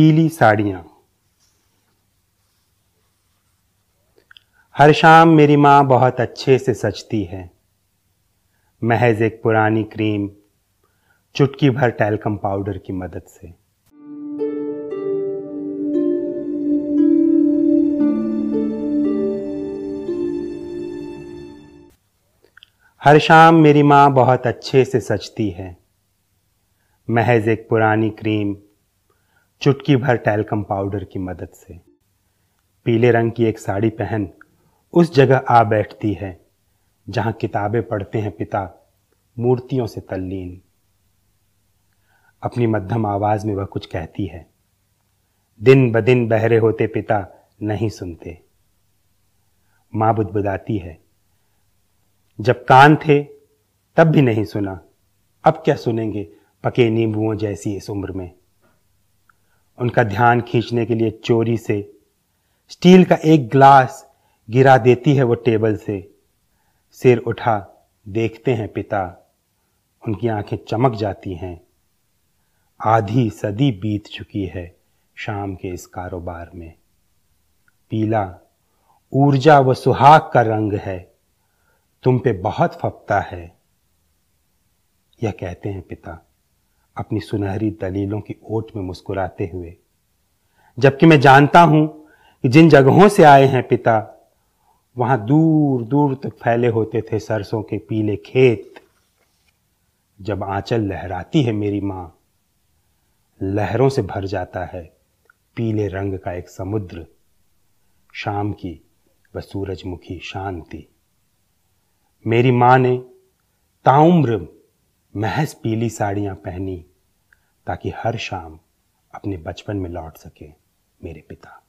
पीली साड़ियाँ हर शाम मेरी माँ बहुत अच्छे से सजती है महज एक पुरानी क्रीम चुटकी भर टैलकम पाउडर की मदद से हर शाम मेरी माँ बहुत अच्छे से सजती है महज एक पुरानी क्रीम चुटकी भर टैलकम पाउडर की मदद से पीले रंग की एक साड़ी पहन उस जगह आ बैठती है जहां किताबें पढ़ते हैं पिता मूर्तियों से तल्लीन अपनी मध्यम आवाज़ में वह कुछ कहती है दिन ब दिन बहरे होते पिता नहीं सुनते मां बुदबुदाती है जब कान थे तब भी नहीं सुना अब क्या सुनेंगे पके नींबुओं जैसी इस उम्र में उनका ध्यान खींचने के लिए चोरी से स्टील का एक ग्लास गिरा देती है वो टेबल से सिर उठा देखते हैं पिता उनकी आंखें चमक जाती हैं आधी सदी बीत चुकी है शाम के इस कारोबार में पीला ऊर्जा व सुहाग का रंग है तुम पे बहुत फपता है यह कहते हैं पिता अपनी सुनहरी दलीलों की ओट में मुस्कुराते हुए जबकि मैं जानता हूं कि जिन जगहों से आए हैं पिता वहां दूर दूर तक फैले होते थे सरसों के पीले खेत जब आंचल लहराती है मेरी मां लहरों से भर जाता है पीले रंग का एक समुद्र शाम की व सूरजमुखी शांति मेरी मां ने ताउम्र महज पीली साड़ियां पहनी ताकि हर शाम अपने बचपन में लौट सके मेरे पिता